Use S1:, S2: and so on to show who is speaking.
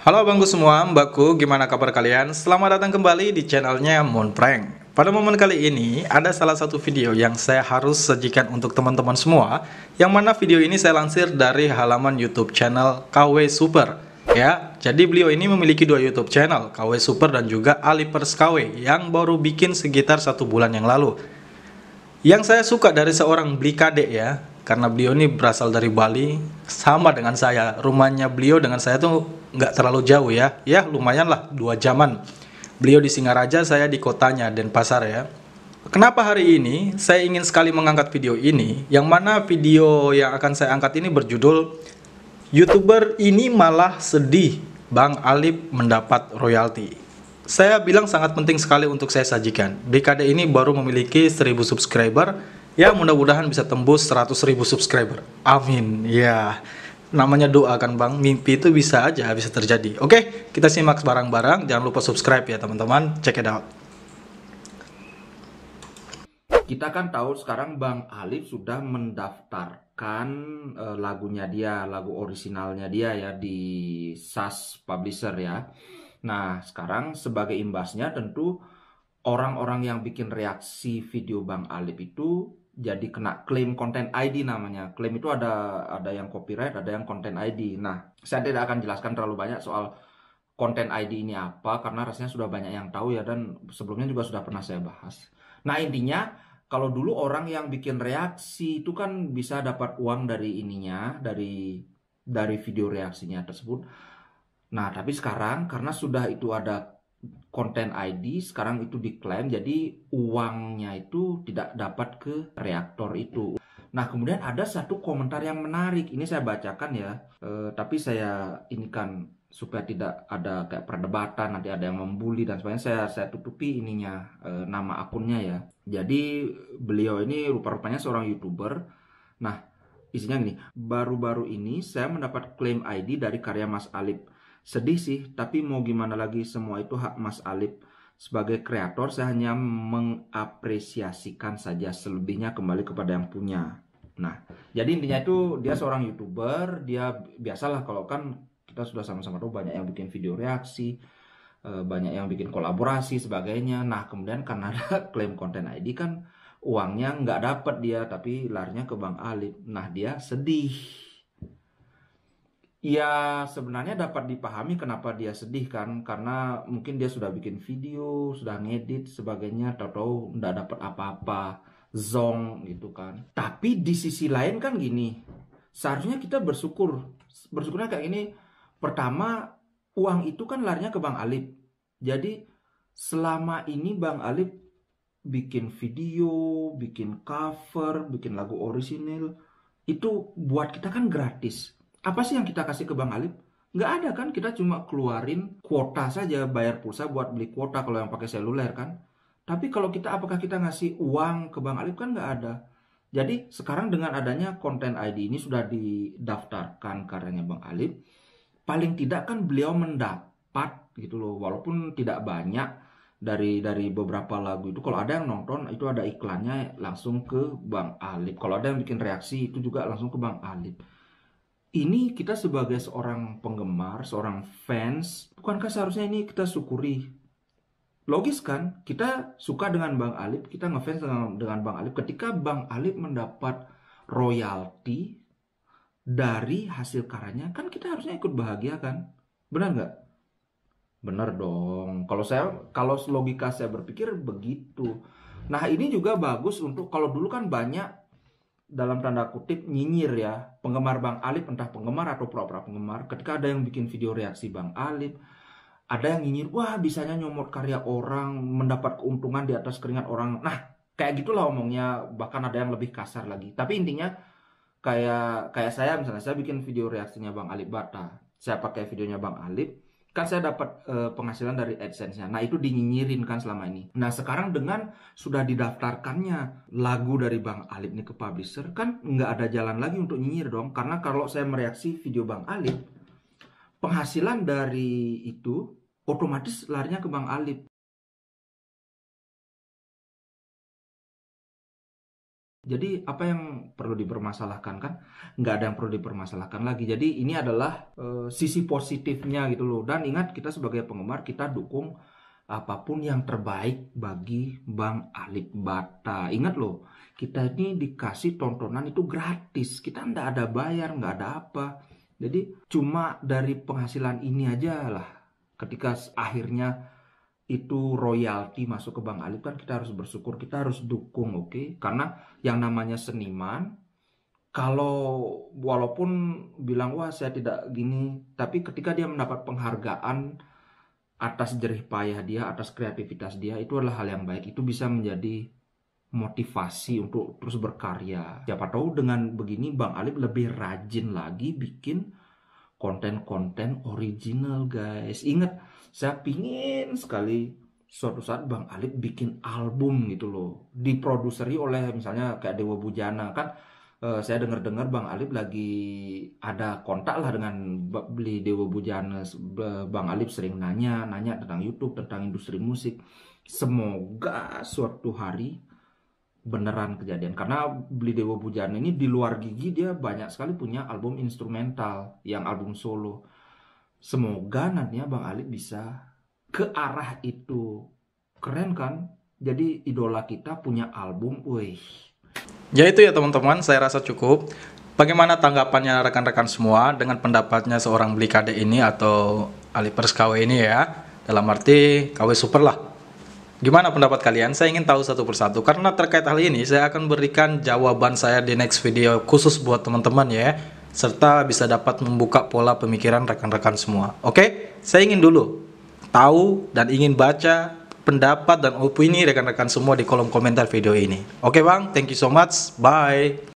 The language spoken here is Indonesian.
S1: Halo bangku semua, mbakku, gimana kabar kalian? Selamat datang kembali di channelnya Moon Prank. Pada momen kali ini, ada salah satu video yang saya harus sajikan untuk teman-teman semua, yang mana video ini saya lansir dari halaman YouTube channel KW Super. Ya, jadi beliau ini memiliki dua YouTube channel, KW Super dan juga Alipers KW, yang baru bikin sekitar satu bulan yang lalu. Yang saya suka dari seorang beli kadek ya, karena beliau ini berasal dari Bali, sama dengan saya, rumahnya beliau dengan saya tuh nggak terlalu jauh ya. Ya lumayan lah dua jaman. Beliau di Singaraja, saya di kotanya Denpasar ya. Kenapa hari ini saya ingin sekali mengangkat video ini? Yang mana video yang akan saya angkat ini berjudul YouTuber ini malah sedih Bang Alip mendapat royalti. Saya bilang sangat penting sekali untuk saya sajikan. BKD ini baru memiliki 1000 subscriber. Ya mudah-mudahan bisa tembus 100.000 subscriber. Amin. Ya namanya doa kan bang mimpi itu bisa aja bisa terjadi oke kita simak barang-barang jangan lupa subscribe ya teman-teman check it out
S2: kita kan tahu sekarang Bang Alif sudah mendaftarkan uh, lagunya dia lagu orisinalnya dia ya di SAS Publisher ya nah sekarang sebagai imbasnya tentu orang-orang yang bikin reaksi video Bang Alif itu jadi kena klaim konten ID namanya. Klaim itu ada ada yang copyright, ada yang konten ID. Nah, saya tidak akan jelaskan terlalu banyak soal konten ID ini apa karena rasanya sudah banyak yang tahu ya dan sebelumnya juga sudah pernah saya bahas. Nah, intinya kalau dulu orang yang bikin reaksi itu kan bisa dapat uang dari ininya, dari dari video reaksinya tersebut. Nah, tapi sekarang karena sudah itu ada konten ID sekarang itu diklaim jadi uangnya itu tidak dapat ke reaktor itu. Nah kemudian ada satu komentar yang menarik ini saya bacakan ya e, tapi saya ini kan supaya tidak ada kayak perdebatan nanti ada yang membuli dan sebagainya saya saya tutupi ininya e, nama akunnya ya. Jadi beliau ini rupa-rupanya seorang youtuber. Nah isinya gini baru-baru ini saya mendapat klaim ID dari karya Mas Alip Sedih sih, tapi mau gimana lagi semua itu hak Mas Alip. Sebagai kreator saya hanya mengapresiasikan saja selebihnya kembali kepada yang punya. Nah, jadi intinya itu dia seorang YouTuber, dia biasalah kalau kan kita sudah sama-sama tuh banyak yang bikin video reaksi, eh, banyak yang bikin kolaborasi sebagainya. Nah, kemudian karena ada klaim konten ID kan uangnya nggak dapat dia tapi larinya ke Bang Alip. Nah, dia sedih ya sebenarnya dapat dipahami kenapa dia sedih kan karena mungkin dia sudah bikin video sudah ngedit sebagainya tahu-tahu nggak dapat apa-apa zong gitu kan tapi di sisi lain kan gini seharusnya kita bersyukur bersyukurnya kayak ini pertama uang itu kan larinya ke Bang Alip jadi selama ini Bang Alip bikin video bikin cover bikin lagu orisinil itu buat kita kan gratis apa sih yang kita kasih ke Bang Alip? Nggak ada kan, kita cuma keluarin kuota saja, bayar pulsa buat beli kuota kalau yang pakai seluler kan. Tapi kalau kita, apakah kita ngasih uang ke Bang Alip kan nggak ada. Jadi sekarang dengan adanya konten ID ini sudah didaftarkan karyanya Bang Alip, paling tidak kan beliau mendapat gitu loh, walaupun tidak banyak, dari dari beberapa lagu itu kalau ada yang nonton itu ada iklannya langsung ke Bang Alip kalau ada yang bikin reaksi itu juga langsung ke Bang Alip ini kita sebagai seorang penggemar, seorang fans, bukankah seharusnya ini kita syukuri? Logis kan? Kita suka dengan Bang Alip, kita ngefans dengan, dengan Bang Alip ketika Bang Alip mendapat royalti dari hasil karyanya, kan kita harusnya ikut bahagia kan? Benar nggak? Benar dong. Kalau saya kalau logika saya berpikir begitu. Nah, ini juga bagus untuk kalau dulu kan banyak dalam tanda kutip nyinyir ya penggemar Bang Alip entah penggemar atau pura-pura penggemar ketika ada yang bikin video reaksi Bang Alip ada yang nyinyir wah bisanya nyomot karya orang mendapat keuntungan di atas keringat orang nah kayak gitulah omongnya bahkan ada yang lebih kasar lagi tapi intinya kayak kayak saya misalnya saya bikin video reaksinya Bang Alip Bata saya pakai videonya Bang Alip kan saya dapat uh, penghasilan dari AdSense-nya. Nah, itu dinyinyirin kan selama ini. Nah, sekarang dengan sudah didaftarkannya lagu dari Bang Alip ini ke publisher, kan nggak ada jalan lagi untuk nyinyir dong. Karena kalau saya mereaksi video Bang Alip, penghasilan dari itu otomatis larinya ke Bang Alip. Jadi apa yang perlu dipermasalahkan kan? Nggak ada yang perlu dipermasalahkan lagi. Jadi ini adalah e, sisi positifnya gitu loh. Dan ingat kita sebagai penggemar kita dukung apapun yang terbaik bagi Bang Alik Bata. Ingat loh, kita ini dikasih tontonan itu gratis. Kita nggak ada bayar, nggak ada apa. Jadi cuma dari penghasilan ini aja lah. Ketika akhirnya itu royalti masuk ke Bang Alif kan kita harus bersyukur, kita harus dukung, oke? Okay? Karena yang namanya seniman kalau walaupun bilang wah saya tidak gini, tapi ketika dia mendapat penghargaan atas jerih payah dia, atas kreativitas dia itu adalah hal yang baik. Itu bisa menjadi motivasi untuk terus berkarya. Siapa tahu dengan begini Bang Alif lebih rajin lagi bikin konten-konten original guys ingat saya pingin sekali suatu saat Bang Alip bikin album gitu loh diproduseri oleh misalnya kayak Dewa Bujana kan eh, saya dengar-dengar Bang Alip lagi ada kontak lah dengan beli Dewa Bujana Bang Alip sering nanya nanya tentang YouTube tentang industri musik semoga suatu hari beneran kejadian karena Beli Dewa Pujaan ini di luar gigi dia banyak sekali punya album instrumental yang album solo semoga nantinya Bang Ali bisa ke arah itu keren kan jadi idola kita punya album wih
S1: ya itu ya teman-teman saya rasa cukup bagaimana tanggapannya rekan-rekan semua dengan pendapatnya seorang Beli Kade ini atau Ali KW ini ya dalam arti KW super lah Gimana pendapat kalian? Saya ingin tahu satu persatu. Karena terkait hal ini, saya akan berikan jawaban saya di next video khusus buat teman-teman ya. Serta bisa dapat membuka pola pemikiran rekan-rekan semua. Oke? Saya ingin dulu tahu dan ingin baca pendapat dan opini rekan-rekan semua di kolom komentar video ini. Oke bang, thank you so much. Bye.